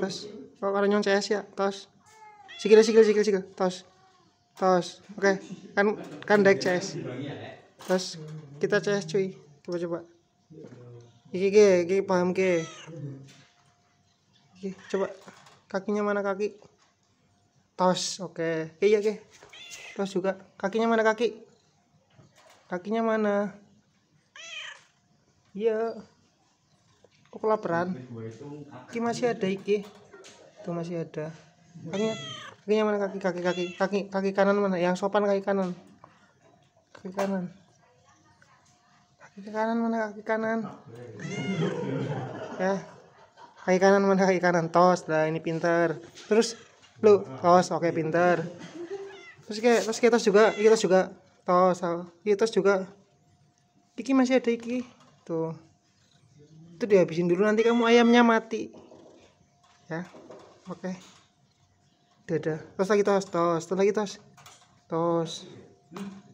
tos orang nyong CS ya tos sikil sikil sikil sikil tos tos oke okay. kan kan dek CS tos kita CS cuy coba coba iki ge iki paham ge iki coba kakinya mana kaki tos oke okay. iya ge tos juga kakinya mana kaki kakinya mana iya yeah kok kelaparan ki masih ada iki itu masih ada kakinya kakinya mana kaki kaki kaki kaki kaki kanan mana yang sopan kaki kanan kaki kanan kaki kanan mana kaki kanan ya kaki kanan mana kaki kanan tos lah ini pinter terus lu tos oke okay, pinter terus kayak terus tos juga kita juga tos kita juga iki masih ada iki tuh itu dihabisin dulu nanti kamu ayamnya mati ya oke okay. dadah terus lagi tos tos terus lagi tos tos